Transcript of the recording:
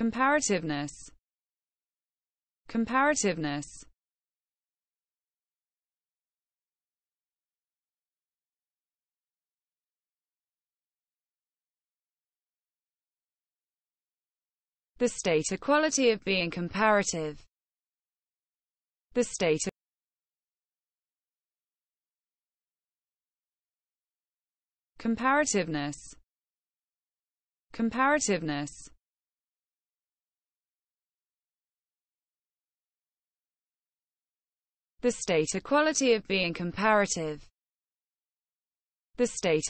Comparativeness. Comparativeness. The state equality of being comparative. The state Comparativeness Comparativeness The state equality of being comparative. The state